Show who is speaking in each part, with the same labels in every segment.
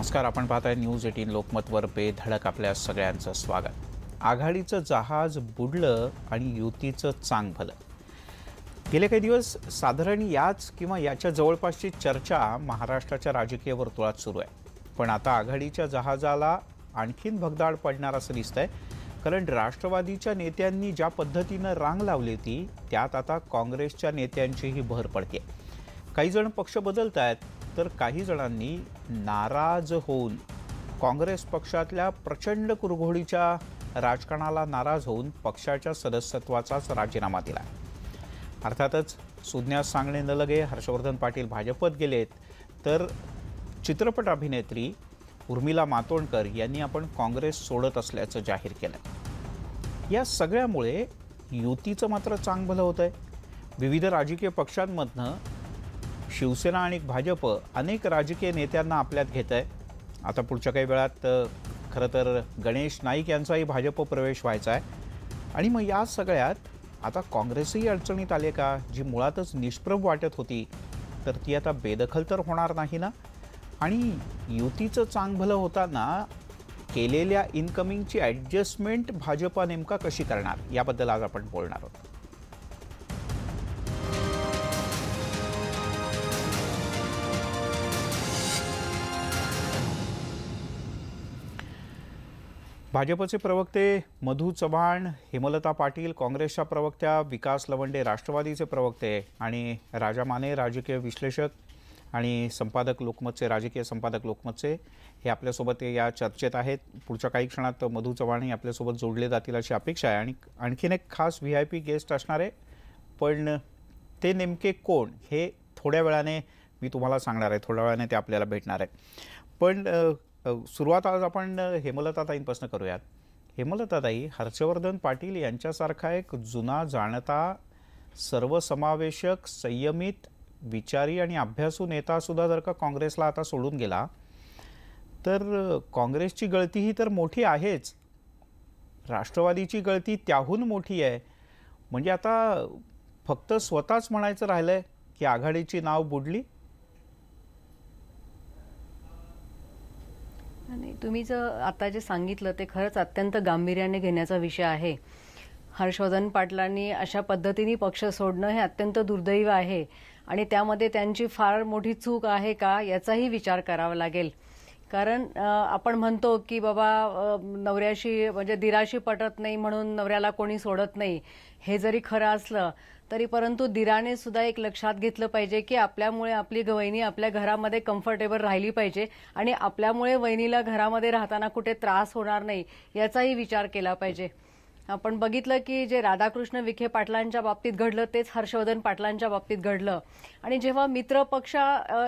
Speaker 1: नमस्कार आपण पाहताय न्यूज एटीन लोकमतवर बेधडक आपल्या सगळ्यांचं स्वागत आघाडीचं जहाज बुडलं आणि युतीचं चांग भलं गेले काही दिवस साधारण याच किंवा याच्या जवळपासची चर्चा महाराष्ट्राच्या राजकीय वर्तुळात सुरू आहे पण आता आघाडीच्या जहाजाला आणखीन भगदाड पडणार असं दिसतंय कारण राष्ट्रवादीच्या नेत्यांनी ज्या पद्धतीनं रांग लावली होती त्यात आता काँग्रेसच्या नेत्यांचीही भर पडते काही जण पक्ष बदलत आहेत तर काही जणांनी नाराज होऊन काँग्रेस पक्षातल्या प्रचंड कुरघोडीच्या राजकारणाला नाराज होऊन पक्षाच्या सदस्यत्वाचाच राजीनामा दिला अर्थातच सुज्ञास सांगणे न लगे हर्षवर्धन पाटील भाजपत गेलेत तर चित्रपट अभिनेत्री उर्मिला मातोंडकर यांनी आपण काँग्रेस सोडत असल्याचं जाहीर केलं या सगळ्यामुळे युतीचं मात्र भलं होतं आहे विविध राजकीय पक्षांमधनं शिवसेना आणि भाजप अनेक राजकीय नेत्यांना आपल्यात घेत आहे आता पुढच्या काही वेळात खरं तर गणेश नाईक यांचाही भाजप प्रवेश व्हायचा आहे आणि मग या सगळ्यात आता काँग्रेसही अडचणीत आले का जी मुळातच निष्प्रभ वाटत होती तर ती आता बेदखल तर होणार नाही ना आणि युतीचं चांगभलं होताना केलेल्या इन्कमिंगची ॲडजस्टमेंट भाजपा नेमका कशी करणार याबद्दल आज आपण बोलणार आहोत भाजपचे प्रवक्ते मधु चव्हाण हेमलता पाटील काँग्रेसच्या प्रवक्त्या विकास लवंडे राष्ट्रवादीचे प्रवक्ते आणि राजा माने राजकीय विश्लेषक आणि संपादक लोकमतचे राजकीय संपादक लोकमतचे हे आपल्यासोबत या चर्चेत आहेत पुढच्या काही क्षणात मधू चव्हाण हे आपल्यासोबत जोडले जातील अशी अपेक्षा आहे आणि आणखीन एक खास व्ही आय पी गेस्ट असणार आहे पण ते नेमके कोण हे थोड्या वेळाने मी तुम्हाला सांगणार आहे थोड्या वेळाने ते आपल्याला भेटणार आहे पण सुरुवात आज आपण हेमलताताईंपासून करूयात हेमलताताई हर्षवर्धन पाटील यांच्यासारखा एक जुना जाणता सर्वसमावेशक संयमित विचारी आणि अभ्यासू सुद्धा जर का काँग्रेसला आता सोडून गेला तर काँग्रेसची गळती ही तर मोठी आहेच राष्ट्रवादीची गळती त्याहून मोठी आहे म्हणजे आता फक्त स्वतःच म्हणायचं राहिलं आहे की आघाडीची नाव बुडली
Speaker 2: तुम्ही जर आता जे सांगितलं ते खरंच अत्यंत गांभीर्याने घेण्याचा विषय आहे हर्षवर्धन पाटलांनी अशा पद्धतीने पक्ष सोडणं हे अत्यंत दुर्दैव आहे आणि त्यामध्ये त्यांची फार मोठी चूक आहे का याचाही विचार करावा लागेल कारण आपण म्हणतो की बाबा नवऱ्याशी म्हणजे दिराशी पटत नाही म्हणून नवऱ्याला कोणी सोडत नाही हे जरी खरं असलं तरी परंतु दिराने सुद्धा एक लक्षात घेतलं पाहिजे की आपल्यामुळे आपली वहिनी आपल्या घरामध्ये कम्फर्टेबल राहिली पाहिजे आणि आपल्यामुळे वहिनीला घरामध्ये राहताना कुठे त्रास होणार नाही याचाही विचार केला पाहिजे आपण बघितलं की जे राधाकृष्ण विखे पाटलांच्या बाबतीत घडलं तेच हर्षवर्धन पाटलांच्या बाबतीत घडलं आणि जेव्हा मित्र पक्ष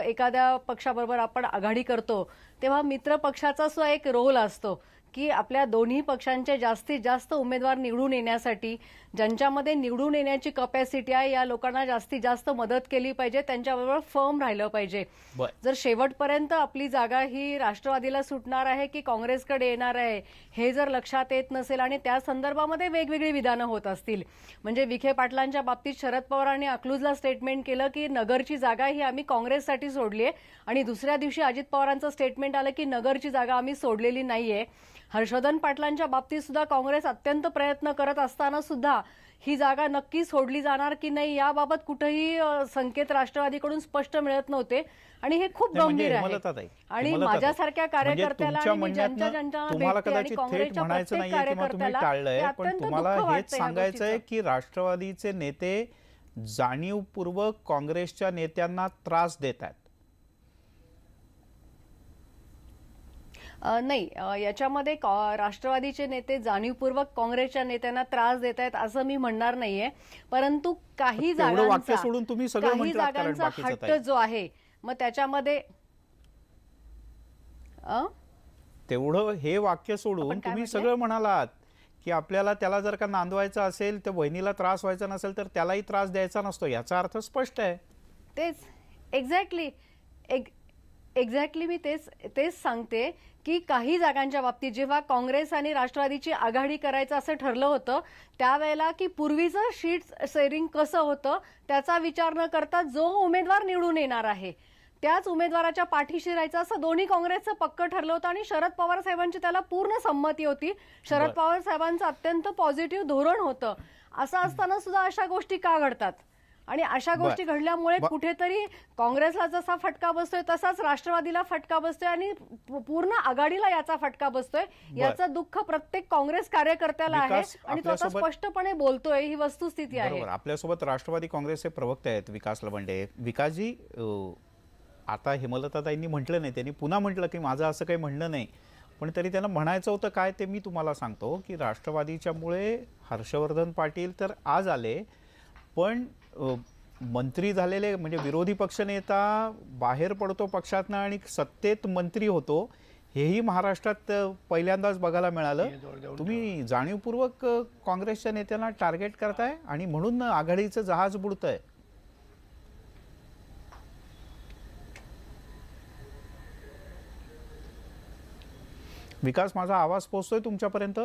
Speaker 2: एखाद्या पक्षाबरोबर आपण आघाडी करतो तेव्हा मित्र पक्षाचा सुद्धा एक रोल असतो की आपल्या दोन्ही पक्षांचे जास्तीत जास्त उमेदवार निवडून येण्यासाठी ज्यांच्यामध्ये निवडून येण्याची कपॅसिटी आहे या लोकांना जास्तीत जास्त मदत केली पाहिजे त्यांच्याबरोबर फर्म राहिलं पाहिजे जर शेवटपर्यंत आपली जागा ही राष्ट्रवादीला सुटणार आहे की काँग्रेसकडे येणार आहे हे जर लक्षात येत नसेल आणि त्या संदर्भामध्ये वेगवेगळी विधानं होत असतील म्हणजे विखे पाटलांच्या बाबतीत शरद पवारांनी अकलूजला स्टेटमेंट केलं की नगरची जागा ही आम्ही काँग्रेससाठी सोडली आहे आणि दुसऱ्या दिवशी अजित पवारांचं स्टेटमेंट आलं की नगरची जागा आम्ही सोडलेली नाहीये हर्षवर्धन पाटलांच्या बाबतीत सुद्धा काँग्रेस अत्यंत प्रयत्न करत असताना सुद्धा ही जागा नक्की सोडली जाणार की नाही याबाबत कुठेही संकेत राष्ट्रवादीकडून स्पष्ट मिळत नव्हते आणि हे खूप म्हणजे गंभीर आहे आणि माझ्यासारख्या म्हणजे कार्यकर्त्याला सांगायचंय
Speaker 1: की राष्ट्रवादीचे नेते जाणीवपूर्वक काँग्रेसच्या नेत्यांना त्रास देत आहेत
Speaker 2: नाही याच्यामध्ये राष्ट्रवादीचे नेते जाणीवपूर्वक काँग्रेसच्या नेत्यांना त्रास देत आहेत असं मी म्हणणार नाहीये परंतु काही जागांचा सोडून तुम्ही काही जागांचा हट्ट जो आहे मग त्याच्यामध्ये
Speaker 1: तेवढं हे वाक्य सोडून तुम्ही सगळं म्हणालात की आपल्याला त्याला जर का नांदवायचं असेल तर बहिणीला त्रास व्हायचा नसेल तर त्यालाही त्रास द्यायचा नसतो याचा अर्थ स्पष्ट आहे
Speaker 2: तेच एक्झॅक्टली एक एक्झॅक्टली मी तेच तेच सांगते की काही जागांच्या बाबतीत जेव्हा काँग्रेस आणि राष्ट्रवादीची आघाडी करायचं असं ठरलं होतं त्यावेळेला की पूर्वीचं शीट शेअरिंग कसं होतं त्याचा विचार न करता जो उमेदवार निवडून येणार आहे त्याच उमेदवाराच्या पाठीशी राहायचं असं दोन्ही काँग्रेसचं पक्क ठरलं होतं आणि शरद पवार साहेबांची त्याला पूर्ण संमती होती शरद पवार साहेबांचं अत्यंत पॉझिटिव्ह धोरण होतं असं असताना सुद्धा अशा गोष्टी का घडतात आणि अशा गोष्टी घडल्यामुळे कुठेतरी काँग्रेसला जसा फटका बसतोय तसाच राष्ट्रवादीला फटका बसतोय आणि पूर्ण आघाडीला याचा फटका बसतोय याचं दुःख प्रत्येक काँग्रेस कार्यकर्त्याला आहे आणि तो आता स्पष्टपणे बोलतोय ही वस्तुस्थिती आहे
Speaker 1: आपल्यासोबत राष्ट्रवादी काँग्रेसचे प्रवक्ते आहेत विकास लवंडे विकासजी आता हेमलताताईंनी म्हटलं नाही त्यांनी पुन्हा म्हटलं की माझं असं काही म्हणणं नाही पण तरी त्यांना म्हणायचं होतं काय ते मी तुम्हाला सांगतो की राष्ट्रवादीच्यामुळे हर्षवर्धन पाटील तर आज आले पण मंत्री झालेले म्हणजे विरोधी पक्षनेता बाहेर पडतो पक्षातनं आणि सत्तेत मंत्री होतो हेही महाराष्ट्रात पहिल्यांदाच बघायला मिळालं तुम्ही जाणीवपूर्वक काँग्रेसच्या नेत्यांना टार्गेट करताय आणि म्हणून आघाडीचं जहाज बुडत आहे विकास माझा आवाज पोचतोय तुमच्यापर्यंत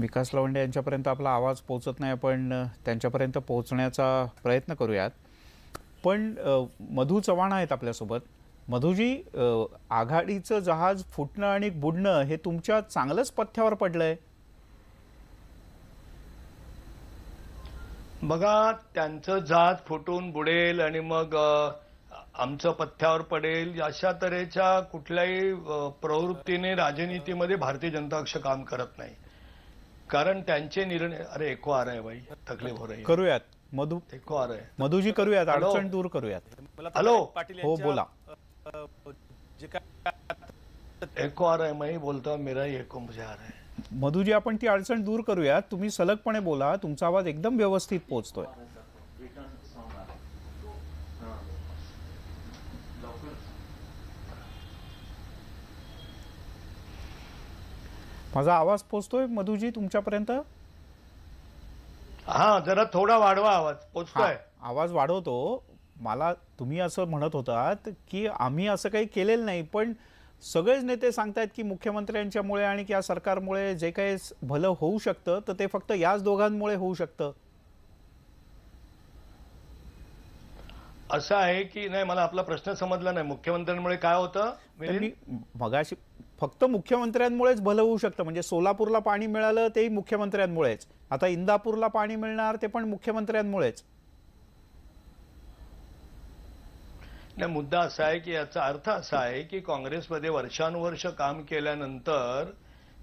Speaker 1: विकास लवंडे यांच्यापर्यंत आपला आवाज पोहोचत नाही पण त्यांच्यापर्यंत पोहोचण्याचा प्रयत्न करूयात पण मधू चव्हाण आहेत आपल्यासोबत मधुजी आघाडीचं जहाज फुटणं आणि बुडणं हे तुमच्या चांगलंच पथ्यावर पडलंय बघा
Speaker 3: त्यांचं जहाज फुटून बुडेल आणि मग आमचं पथ्यावर पडेल अशा तऱ्हेच्या कुठल्याही प्रवृत्तीने राजनीतीमध्ये भारतीय जनता पक्ष काम करत नाही कारण त्यांचे निर्णय अरे एको आर आहे भाई तकलीफ हो रही
Speaker 1: करूयात मधु एको आर आहे मधुजी करूयात अडचण दूर करूयात
Speaker 3: हॅलो. पाटील हो, बोला.
Speaker 1: एको आर आहे मी बोलतो ही मेरा एको मुझे रहा मधुजी आपण ती अडचण दूर करूयात तुम्ही सलगपणे बोला तुमचा आवाज एकदम व्यवस्थित पोहोचतोय माझा आवाज पोचतोय मधुजी तुमच्यापर्यंत हा जरा थोडा वाढवा आवाज पोचतोय आवाज वाढवतो मला तुम्ही असं म्हणत होतात की आम्ही असं काही केलेलं नाही पण सगळेच नेते सांगतायत की मुख्यमंत्र्यांच्यामुळे आणि या सरकारमुळे जे काही भलं होऊ शकतं तर ते फक्त याच दोघांमुळे होऊ शकतं असं आहे की नाही मला आपला प्रश्न समजला नाही मुख्यमंत्र्यांमुळे काय होतं मगाशी फक्त मुख्यमंत्र्यांमुळेच भलं होऊ शकतं म्हणजे सोलापूरला पाणी मिळालं तेही मुख्यमंत्र्यांमुळेच आता इंदापूरला पाणी मिळणार ते पण मुख्यमंत्र्यांमुळेच
Speaker 3: नाही मुद्दा असा आहे की याचा अर्थ असा आहे की काँग्रेसमध्ये वर्षानुवर्ष काम केल्यानंतर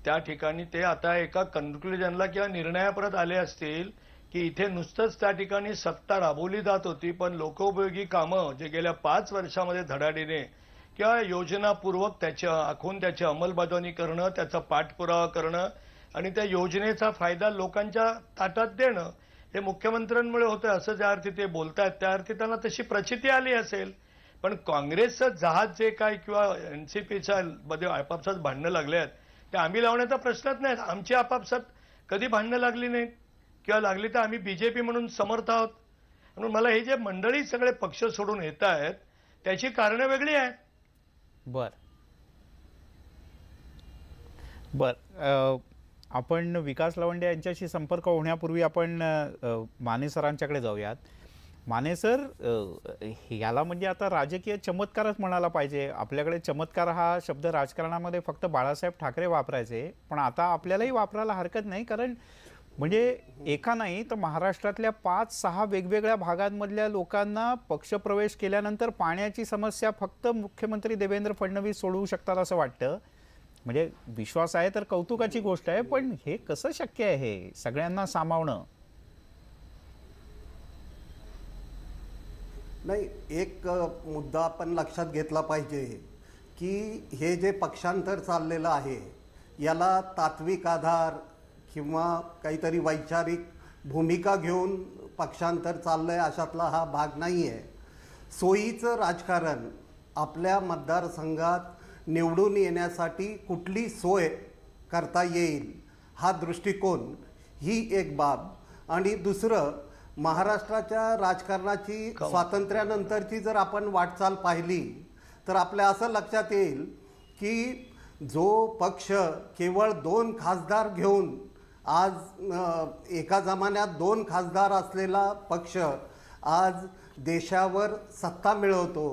Speaker 3: त्या ठिकाणी ते आता एका कन्क्लुजनला किंवा निर्णयापर्यंत आले असतील की इथे नुसतंच त्या ठिकाणी सत्ता राबवली जात होती पण लोकोपयोगी कामं जे गेल्या पाच वर्षामध्ये धडाडीने किंवा योजनापूर्वक त्याच्या आखून त्याची अंमलबजावणी करणं त्याचा पाठपुरावा करणं आणि त्या योजनेचा फायदा लोकांच्या ताटात देणं हे मुख्यमंत्र्यांमुळे होतं असं ज्या अर्थी ते बोलतात त्या अर्थी त्यांना तशी प्रचिती आली असेल पण काँग्रेसचं जहाज जे काय किंवा एन सी पीच्या मध्ये आपापसात भांडणं लागले आहेत ते आम्ही लावण्याचा प्रश्नच नाही आमची आपापसात कधी भांडणं लागली नाहीत किंवा लागली तर आम्ही बीजेपी म्हणून समर्थ आहोत म्हणून मला हे जे मंडळी सगळे पक्ष सोडून येत आहेत त्याची कारणं वेगळी आहेत
Speaker 1: बर बर आपण विकास लवंडे यांच्याशी संपर्क होण्यापूर्वी आपण माने सरांच्याकडे जाऊयात माने सर याला म्हणजे आता राजकीय चमत्कारच म्हणायला पाहिजे आपल्याकडे चमत्कार हा शब्द राजकारणामध्ये फक्त बाळासाहेब ठाकरे वापरायचे पण आता आपल्यालाही वापरायला हरकत नाही कारण म्हणजे एका नाही तर महाराष्ट्रातल्या पाच सहा वेगवेगळ्या भागांमधल्या लोकांना पक्षप्रवेश केल्यानंतर पाण्याची समस्या फक्त मुख्यमंत्री देवेंद्र फडणवीस सोडवू शकतात असं वाटतं म्हणजे विश्वास आहे तर कौतुकाची गोष्ट आहे पण हे कसं शक्य आहे सगळ्यांना सामावणं
Speaker 4: नाही एक मुद्दा आपण लक्षात घेतला पाहिजे की हे जे पक्षांतर चाललेलं आहे याला तात्विक आधार किंवा काहीतरी वैचारिक भूमिका घेऊन पक्षांतर चाललं आहे अशातला हा भाग नाही आहे सोयीचं राजकारण आपल्या मतदारसंघात निवडून येण्यासाठी कुठली सोय करता येईल हा दृष्टिकोन ही एक बाब आणि दुसरं महाराष्ट्राच्या राजकारणाची स्वातंत्र्यानंतरची जर आपण वाटचाल पाहिली तर आपल्या असं लक्षात येईल की जो पक्ष केवळ दोन खासदार घेऊन आज एका जमान्यात दोन खासदार असलेला पक्ष आज देशावर सत्ता मिळवतो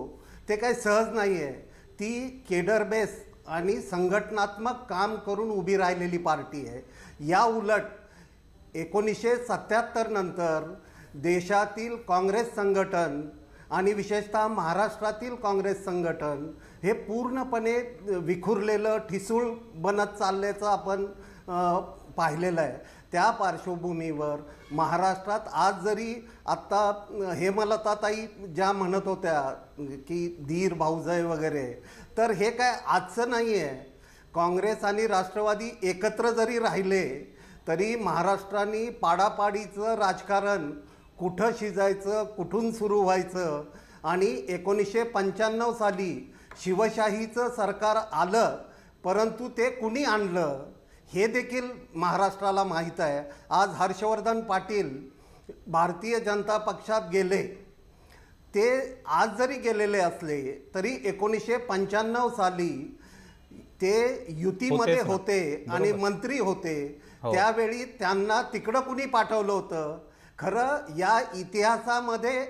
Speaker 4: ते काही सहज नाही आहे ती केडर बेस आणि संघटनात्मक काम करून उभी राहिलेली पार्टी आहे या उलट एकोणीसशे सत्याहत्तर नंतर देशातील काँग्रेस संघटन आणि विशेषतः महाराष्ट्रातील काँग्रेस संघटन हे पूर्णपणे विखुरलेलं ठिसूळ बनत चालल्याचं आपण पाहिलेलं आहे त्या पार्श्वभूमीवर महाराष्ट्रात आज जरी आत्ता हेमलताताई ज्या म्हणत होत्या की धीर भाऊजय वगैरे तर हे काय आजचं नाही आहे काँग्रेस आणि राष्ट्रवादी एकत्र जरी राहिले तरी महाराष्ट्राने पाडापाडीचं राजकारण कुठं शिजायचं कुठून सुरू व्हायचं आणि एकोणीसशे पंच्याण्णव साली शिवशाहीचं सरकार आलं परंतु ते कुणी आणलं हे देखील महाराष्ट्राला माहीत आहे आज हर्षवर्धन पाटील भारतीय जनता पक्षात गेले ते आज जरी गेलेले असले तरी एकोणीसशे पंच्याण्णव साली ते युतीमध्ये होते आणि मंत्री होते हो. त्यावेळी त्यांना तिकडं कुणी पाठवलं होतं खरं या इतिहासामध्ये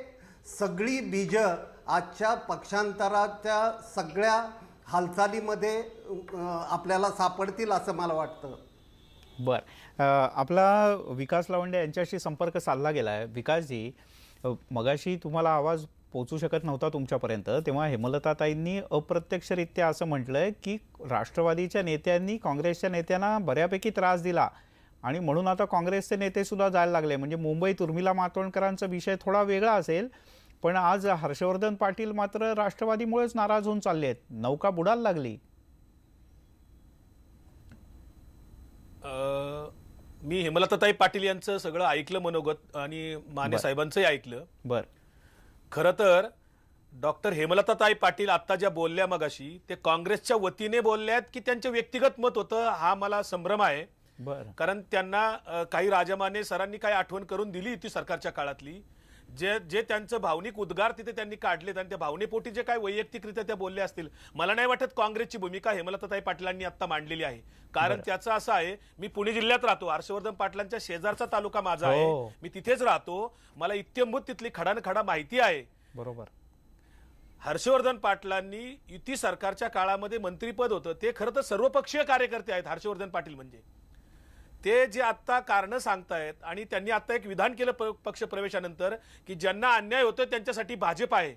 Speaker 4: सगळी बीजं आजच्या पक्षांतराच्या सगळ्या हालचालीमध्ये आपल्याला सापडतील असं मला वाटतं
Speaker 1: बर आपला विकास लावंडे यांच्याशी संपर्क साधला गेला आहे विकासजी मगाशी तुम्हाला आवाज पोचू शकत नव्हता तुमच्यापर्यंत तेव्हा हेमलताताईंनी अप्रत्यक्षरित्या असं म्हटलं आहे की राष्ट्रवादीच्या नेत्यांनी काँग्रेसच्या नेत्यांना बऱ्यापैकी त्रास दिला आणि म्हणून आता काँग्रेसचे नेतेसुद्धा जायला लागले म्हणजे मुंबईत उर्मिला मातोंडकरांचा विषय थोडा वेगळा असेल पण आज हर्षवर्धन पाटील मात्र राष्ट्रवादीमुळेच नाराज होऊन चालले आहेत नौका बुडायला लागली
Speaker 5: मी हेमलताताई पाटील यांचं सगळं ऐकलं मनोगत आणि माने साहेबांचंही ऐकलं बर खर तर डॉक्टर हेमलताताई पाटील आता ज्या बोलल्या मगाशी ते काँग्रेसच्या वतीने बोलल्यात की त्यांचं व्यक्तिगत मत होतं हा मला संभ्रम आहे कारण त्यांना काही राजमाने सरांनी काही आठवण करून दिली होती सरकारच्या काळातली जे जे त्यांचं भावनिक उद्गार तिथे त्यांनी काढलेत आणि त्या भावनेपोटी जे काय वैयक्तिकरित्या त्या बोलले असतील मला नाही वाटत काँग्रेसची भूमिका तथाई पाटलांनी आता मांडलेली आहे कारण त्याचं असं आहे मी पुणे जिल्ह्यात राहतो हर्षवर्धन पाटलांच्या शेजारचा तालुका माझा आहे हो. मी तिथेच राहतो मला इत्यंभूत तिथली खडानखडा माहिती आहे बरोबर हर्षवर्धन पाटलांनी युती सरकारच्या काळामध्ये मंत्रीपद होतं ते खरं तर सर्वपक्षीय कार्यकर्ते आहेत हर्षवर्धन पाटील म्हणजे ते जे आत्ता कारणं सांगतायत आणि त्यांनी आता एक विधान केलं पक्ष प्रवेशानंतर की ज्यांना अन्याय होतोय त्यांच्यासाठी भाजप आहे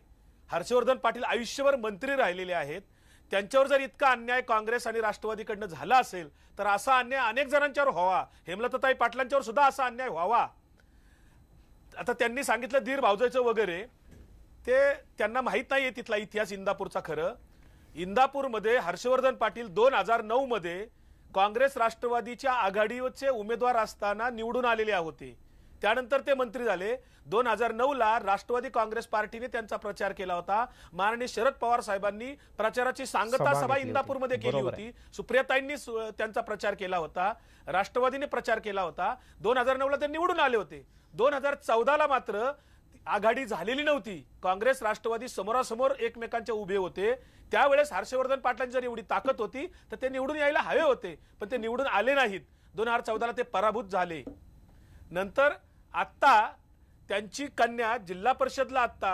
Speaker 5: हर्षवर्धन पाटील आयुष्यभर मंत्री राहिलेले आहेत त्यांच्यावर जर इतका अन्याय काँग्रेस आणि राष्ट्रवादीकडनं झाला असेल तर असा अन्याय अनेक जणांच्यावर व्हावा हेमलताई पाटलांच्यावर सुद्धा असा अन्याय व्हावा आता त्यांनी सांगितलं धीर भावजायचं वगैरे ते त्यांना माहीत नाही आहे तिथला इतिहास इंदापूरचा खरं इंदापूरमध्ये हर्षवर्धन पाटील दोन हजार नऊमध्ये काँग्रेस राष्ट्रवादीच्या आघाडीचे उमेदवार असताना निवडून आलेले होते त्यानंतर ते मंत्री झाले दोन हजार नऊ ला राष्ट्रवादी काँग्रेस पार्टीने त्यांचा प्रचार केला होता माननीय शरद पवार साहेबांनी प्रचाराची सांगता सभा इंदापूरमध्ये केली होती सुप्रियाताईंनी त्यांचा प्रचार केला होता राष्ट्रवादीने प्रचार केला होता दोन हजार नऊ ला ते निवडून आले होते दोन हजार चौदाला मात्र आघाडी झालेली नव्हती काँग्रेस राष्ट्रवादी समोरासमोर एकमेकांच्या उभे होते त्यावेळेस हर्षवर्धन पाटलांची जर एवढी ताकद होती तर ते निवडून यायला हवे होते पण ते निवडून आले नाहीत दोन हजार चौदाला ते पराभूत झाले नंतर आत्ता त्यांची कन्या जिल्हा परिषदला आत्ता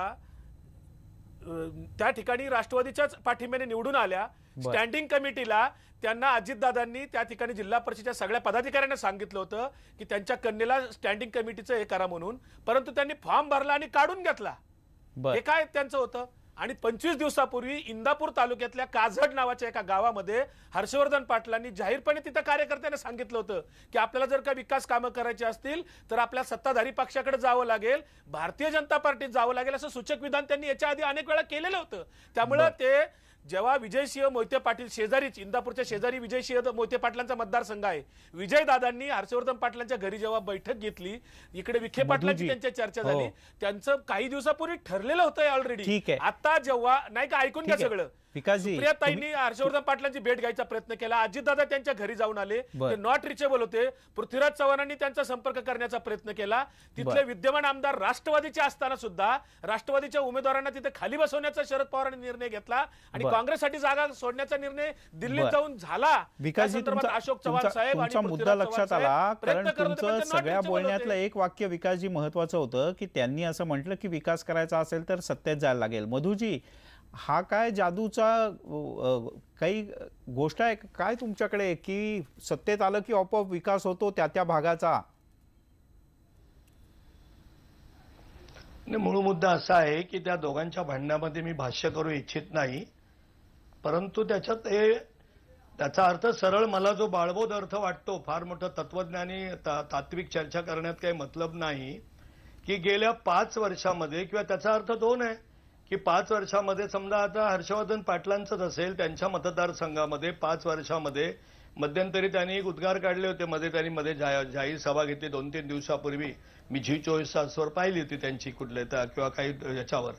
Speaker 5: त्या ठिकाणी राष्ट्रवादीच्याच पाठिंब्याने निवडून आल्या स्टँडिंग कमिटीला त्यांना अजितदादांनी त्या ठिकाणी जिल्हा परिषदेच्या सगळ्या पदाधिकाऱ्यांना सांगितलं होतं की त्यांच्या कन्येला स्टँडिंग कमिटीचं हे करा म्हणून परंतु त्यांनी फॉर्म भरला आणि काढून घेतला हे काय त्यांचं होतं आणि पंचवीस दिवसापूर्वी इंदापूर तालुक्यातल्या काझड नावाच्या एका गावामध्ये हर्षवर्धन पाटलांनी जाहीरपणे तिथं कार्यकर्त्यांना सांगितलं होतं की आपल्याला जर का विकास कामं करायची असतील तर आपल्या सत्ताधारी पक्षाकडे जावं लागेल भारतीय जनता पार्टीत जावं लागेल असं सूचक विधान त्यांनी याच्या आधी अनेक वेळा केलेलं होतं त्यामुळं ते जेव्हा विजयसिंह मोहिते पाटील शेजारीच इंदापूरच्या शेजारी विजयसिंह मोहिते पाटलांचा मतदारसंघ आहे विजयदादांनी हर्षवर्धन पाटलांच्या घरी जेव्हा बैठक घेतली इकडे विखे पाटलांची त्यांच्या चर्चा झाली हो. त्यांचं काही दिवसापूर्वी ठरलेलं होतं ऑलरेडी आता जेव्हा नाही का ऐकून घ्या सगळं पिकाजी प्रियाताईंनी हर्षवर्धन पाटलांची भेट घ्यायचा प्रयत्न केला अजितदादा त्यांच्या घरी जाऊन आले ते नॉट रिचेबल होते पृथ्वीराज चव्हाणांनी त्यांचा संपर्क करण्याचा प्रयत्न केला तिथले विद्यमान आमदार राष्ट्रवादीचे असताना सुद्धा राष्ट्रवादीच्या उमेदवारांना तिथे खाली बसवण्याचा शरद पवारांनी निर्णय घेतला आणि काँग्रेससाठी जागा सोडण्याचा निर्णय दिल्लीत जाऊन झाला तुमचा अशोक चव्हाण साहेब आणि मुद्दा लक्षात आला कारण तुमचं सगळ्या बोलण्यातलं
Speaker 1: एक वाक्य विकासजी महत्वाचं होतं की त्यांनी असं म्हटलं की विकास करायचा असेल तर सत्तेत जायला लागेल मधुजी हा काय जादूचा काही गोष्ट आहे काय तुमच्याकडे की सत्तेत आलं की ऑफ विकास होतो त्या त्या भागाचा
Speaker 3: मूळ मुद्दा असा आहे की त्या दोघांच्या भांडण्यामध्ये मी भाष्य करू इच्छित नाही परंतु त्याच्यात हे त्याचा अर्थ सरळ मला जो बाळबोध अर्थ वाटतो फार मोठं तत्वज्ञानी ता, तात्विक चर्चा करण्यात काही मतलब नाही की गेल्या पाच वर्षामध्ये किंवा त्याचा अर्थ दोन आहे की पाच वर्षामध्ये समजा आता हर्षवर्धन पाटलांचंच असेल त्यांच्या मतदारसंघामध्ये पाच वर्षामध्ये मध्यंतरी त्यांनी एक उद्गार काढले होते मध्ये त्यांनी मध्ये जाहीर सभा घेतली दोन तीन दिवसापूर्वी मी झी चोवीस तासवर पाहिली होती त्यांची कुठले तर किंवा काही याच्यावर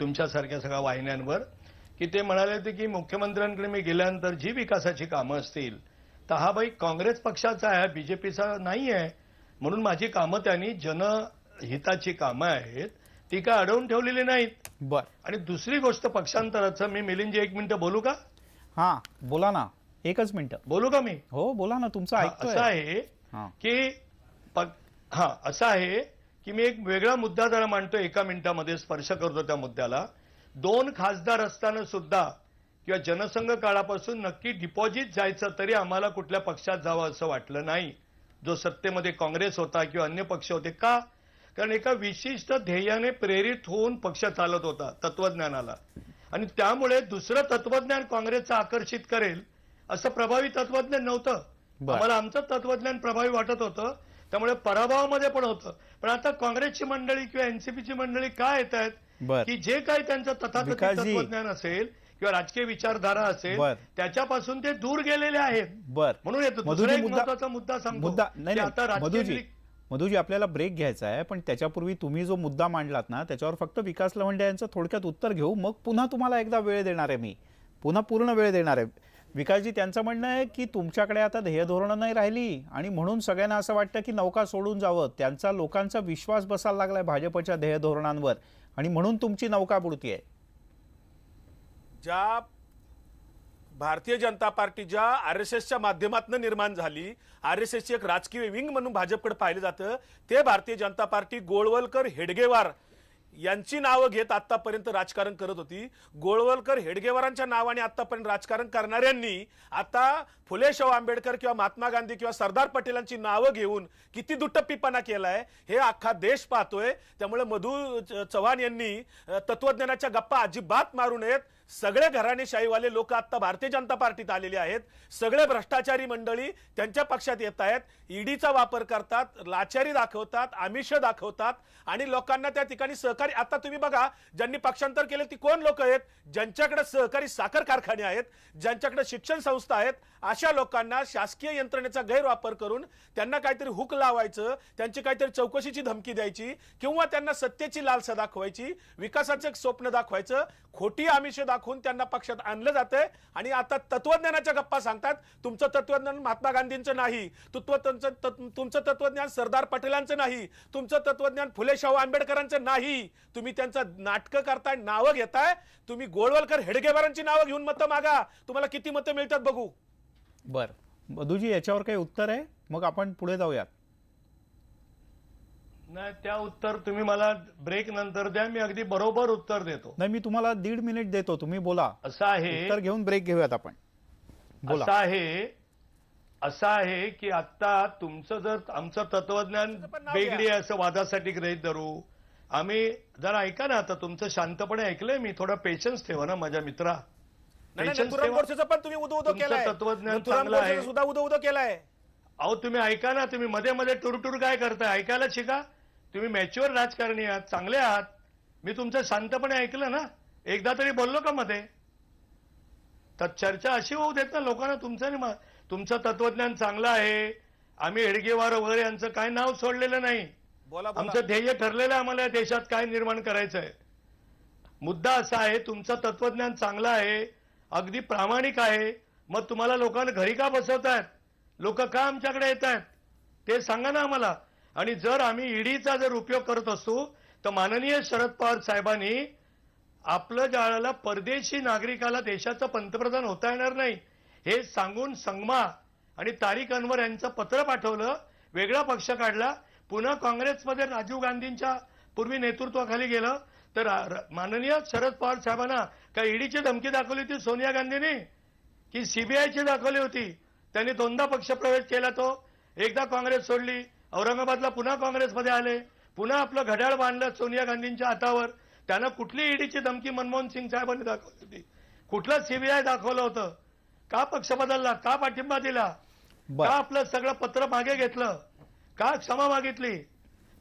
Speaker 3: तुमच्यासारख्या सगळ्या वाहिन्यांवर की ते म्हणाले होते की मुख्यमंत्र्यांकडे मी गेल्यानंतर जी विकासाची कामं असतील तर हा बाई काँग्रेस पक्षाचा आहे बीजेपीचा नाही आहे म्हणून माझी कामं त्यांनी जनहिताची कामं आहेत ती काय अडवून ठेवलेली नाहीत बर आणि दुसरी गोष्ट पक्षांतराचं मी मिलिंदजी एक मिनिट बोलू का हा बोला ना एकच मिनिट बोलू का मी हो बोला ना तुमचं असं आहे की हा असं आहे की मी एक वेगळा मुद्दा जरा मांडतो एका मिनिटामध्ये स्पर्श करतो त्या मुद्द्याला दोन खासदार असताना सुद्धा किंवा जनसंघ काळापासून नक्की डिपॉझिट जायचं तरी आम्हाला कुठल्या पक्षात जावं असं वाटलं नाही जो सत्तेमध्ये काँग्रेस होता किंवा अन्य पक्ष होते का कारण एका विशिष्ट ध्येयाने प्रेरित होऊन पक्ष चालत होता तत्वज्ञानाला आणि त्यामुळे दुसरं तत्वज्ञान काँग्रेसचं आकर्षित करेल असं प्रभावी तत्वज्ञान नव्हतं आम्हाला आमचं तत्वज्ञान प्रभावी वाटत होतं त्यामुळे पराभवामध्ये पण होतं पण आता काँग्रेसची मंडळी किंवा एनसीपीची मंडळी काय येत आहेत की जे काही त्यांचं तथाकथित तत्वज्ञान असेल किंवा राजकीय विचारधारा
Speaker 1: असेल त्याच्यापासून ते दूर गेलेले आहेत म्हणून येतो दुसरा एक महत्वाचा मुद्दा सांगतो आता राजकीय मधुजी आपल्याला ब्रेक घ्यायचा आहे पण त्याच्यापूर्वी तुम्ही जो मुद्दा मांडलात ना त्याच्यावर फक्त विकास लवंडे यांचं थोडक्यात उत्तर घेऊ मग पुन्हा तुम्हाला एकदा वेळ देणार आहे मी पुन्हा पूर्ण वेळ देणार आहे विकासजी त्यांचं म्हणणं आहे की तुमच्याकडे आता ध्येयधोरणं नाही राहिली आणि म्हणून सगळ्यांना असं वाटतं की नौका सोडून जावं त्यांचा लोकांचा विश्वास बसायला लागलाय आहे भाजपच्या धोरणांवर आणि म्हणून तुमची नौका बुडती आहे
Speaker 5: ज्या भारतीय जनता पार्टी ज्या आर एस एसच्या माध्यमातून निर्माण झाली आर एस एसची एक राजकीय विंग म्हणून भाजपकडे पाहिलं जातं ते भारतीय जनता पार्टी गोळवलकर हेडगेवार यांची नावं घेत आतापर्यंत राजकारण करत होती गोळवलकर हेडगेवारांच्या नावाने आतापर्यंत राजकारण करणाऱ्यांनी आता फुले शाहू आंबेडकर किंवा महात्मा गांधी किंवा सरदार पटेलांची नावं घेऊन किती दुटप्पीपणा केलाय हे अख्खा देश पाहतोय त्यामुळे मधु चव्हाण यांनी तत्वज्ञानाच्या गप्पा अजिबात मारू नयेत सगळे घराणेशाहीवाले लोक आता भारतीय जनता पार्टीत आलेले आहेत सगळे भ्रष्टाचारी मंडळी त्यांच्या पक्षात येत आहेत ईडीचा वापर करतात लाचारी दाखवतात आमिष दाखवतात आणि लोकांना त्या ठिकाणी सहकार्य सहकारी आता तुम्ही बघा ज्यांनी पक्षांतर केले ती कोण लोक आहेत ज्यांच्याकडे सहकारी साखर कारखाने आहेत ज्यांच्याकडे शिक्षण संस्था आहेत अशा लोकांना शासकीय यंत्रणेचा गैरवापर करून त्यांना काहीतरी हुक लावायचं त्यांची काहीतरी चौकशीची धमकी द्यायची किंवा त्यांना सत्तेची लालसा दाखवायची विकासाचं एक स्वप्न दाखवायचं खोटी आमिष दाखवून त्यांना पक्षात आणलं जातंय आणि आता तत्वज्ञानाच्या गप्पा सांगतात तुमचं तत्वज्ञान महात्मा गांधींचं नाही तुमचं तत्वज्ञान सरदार पटेलांचं नाही तुमचं तत्वज्ञान फुले शाहू आंबेडकरांचं नाही तुम्ही त्यांचं नाटक करताय नावं घेताय तुम्ही गोळवलकर हेडगेवारांची नावं घेऊन मतं मागा तुम्हाला किती मतं मिळतात बघू
Speaker 1: बर मधुजी याच्यावर काही उत्तर आहे मग आपण पुढे जाऊयात
Speaker 3: नाही त्या उत्तर तुम्ही मला ब्रेक नंतर
Speaker 1: द्या मी अगदी बरोबर उत्तर देतो नाही मी तुम्हाला दीड मिनिट देतो तुम्ही बोला असं आहे उत्तर घेऊन ब्रेक घेऊयात आपण बोला असं आहे असं आहे की आता
Speaker 3: तुमचं जर आमचं तत्वज्ञान वेगळी असं वादासाठी ग्रहित धरू आम्ही जरा ऐका ना आता तुमचं शांतपणे ऐकलंय मी थोडा पेशन्स ठेवा ना माझ्या मित्रा पण तुम्ही उदो उदो चांगलं आहे. सुद्धा उदो उदो केलाय अहो तुम्ही ऐका ना तुम्ही मध्ये मध्ये टुरटुर काय करताय ऐकायला शिका तुम्ही मॅच्युअर राजकारणी आहात चांगले आहात मी तुमचं शांतपणे ऐकलं ना एकदा तरी बोललो का मध्ये तर चर्चा अशी होऊ देत ना लोकांना तुमचं आणि तुमचं तत्वज्ञान चांगलं आहे आम्ही हेडगेवार वगैरे यांचं काय नाव सोडलेलं नाही बोला आमचं ध्येय ठरलेलं आहे आम्हाला या देशात काय निर्माण करायचं आहे मुद्दा असा आहे तुमचं तत्वज्ञान चांगलं आहे अगदी प्रामाणिक आहे मग तुम्हाला लोकांना घरी का बसवत आहेत लोक का आमच्याकडे येत आहेत ते सांगा ना आम्हाला आणि जर आम्ही ईडीचा जर उपयोग करत असू तर माननीय शरद पवार साहेबांनी आपलं जाळाला परदेशी नागरिकाला देशाचं पंतप्रधान होता येणार नाही हे सांगून संगमा आणि तारीख अन्वर यांचं पत्र पाठवलं वेगळा पक्ष काढला पुन्हा काँग्रेसमध्ये राजीव गांधींच्या पूर्वी नेतृत्वाखाली गेलं तर माननीय शरद पवार साहेबांना काय ईडीची धमकी दाखवली होती सोनिया गांधींनी की सीबीआयची दाखवली होती त्यांनी दोनदा पक्षप्रवेश केला तो एकदा काँग्रेस सोडली औरंगाबादला पुन्हा काँग्रेसमध्ये आले पुन्हा आपलं घड्याळ बांधलं सोनिया गांधींच्या हातावर त्यांना कुठली ईडीची धमकी मनमोहन सिंग साहेबांनी दाखवली होती कुठलं सीबीआय दाखवलं होतं का पक्ष बदलला का पाठिंबा दिला का आपलं सगळं पत्र मागे घेतलं का क्षमा मागितली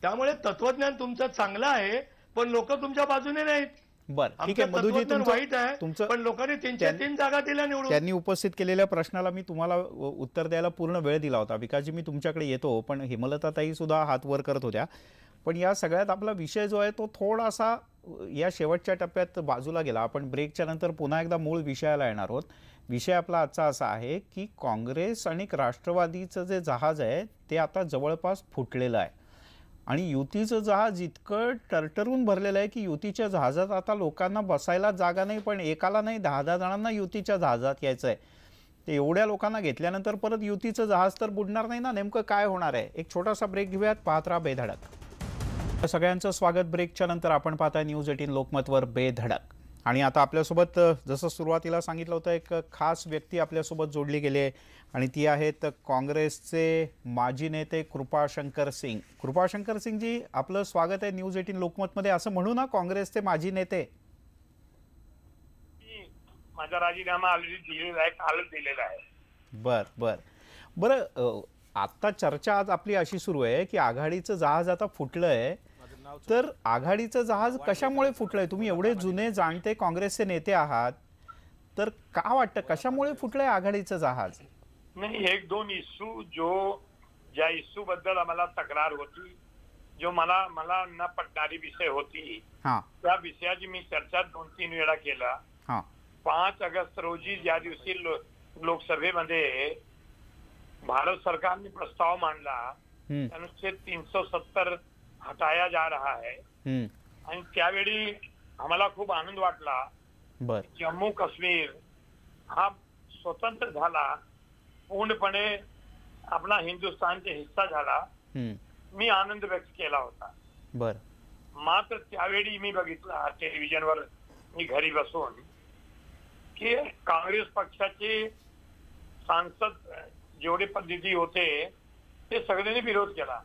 Speaker 3: त्यामुळे तत्वज्ञान तुमचं चांगलं आहे पण लोक तुमच्या बाजूने नाहीत
Speaker 1: बरं ठीक आहे मधुजी
Speaker 3: आहे पण लोकांनी तीन जागा दिल्या निवडून त्यांनी
Speaker 1: उपस्थित केलेल्या प्रश्नाला मी तुम्हाला उत्तर द्यायला पूर्ण वेळ दिला होता विकासजी मी तुमच्याकडे येतो पण हिमलताताई सुद्धा हात वर करत होत्या पण या सगळ्यात आपला विषय जो आहे तो थोडासा या शेवटच्या टप्प्यात बाजूला गेला आपण ब्रेकच्या नंतर पुन्हा एकदा मूळ विषयाला येणार आहोत विषय आपला आजचा असा आहे की काँग्रेस आणि राष्ट्रवादीचं जे जहाज आहे ते आता जवळपास फुटलेलं आहे आणि युतीचं जहाज इतकं टरटरून भरलेलं आहे की युतीच्या जहाजात आता लोकांना बसायला जागा नाही पण एकाला नाही दहा दहा जणांना युतीच्या जहाजात यायचं आहे ते एवढ्या लोकांना घेतल्यानंतर परत युतीचं जहाज तर बुडणार नाही ना नेमकं काय होणार आहे एक छोटासा ब्रेक घेऊयात पाहत राहा बेधडक सगळ्यांचं स्वागत ब्रेकच्या नंतर आपण पाहताय न्यूज एटीन लोकमतवर बेधडक आणि आता आपल्यासोबत जसं सुरुवातीला सांगितलं होतं एक खास व्यक्ती आपल्यासोबत जोडली गेली आहे आणि ती आहेत काँग्रेसचे माजी नेते कृपाशंकर सिंग कृपाशंकर सिंगजी आपलं स्वागत आहे न्यूज एटीन लोकमतमध्ये असं म्हणू ना काँग्रेसचे माजी नेते
Speaker 6: माझा राजीनामा ऑलरेडी दिलेला आहे कालच आहे बर बर बरं आत्ता
Speaker 1: चर्चा आज आपली अशी सुरू आहे की आघाडीचं जहाज आता फुटलंय आहे तर आघाडीचं जहाज कशामुळे फुटलंय तुम्ही एवढे जुने जाणते काँग्रेसचे नेते आहात तर का वाटत कशामुळे फुटलंय आघाडीचं जहाज
Speaker 6: नाही एक दोन इशू जो ज्या इशू बद्दल आम्हाला तक्रार होती जो मला मला न पटणारी विषय होती त्या विषयाची मी चर्चा दोन तीन वेळा केला पाच ऑगस्ट रोजी ज्या दिवशी लोकसभेमध्ये भारत सरकारने प्रस्ताव मांडला अनुच्छेद तीनशे सत्तर हटाया जा रहा है हम्म. आणि खूब आनंद वाटला जम्मू कश्मीर हा स्वतंत्र पूर्णपने अपना हिंदुस्तान हिंदुस्थानचा हिस्सा झाला हम्म. मी आनंद व्यक्त केला होता बर मात्र त्यावेळी मी बघितला वर मी घरी बसून की काँग्रेस पक्षाचे सांसद जेवढे पद्धती होते ते सगळ्यांनी विरोध केला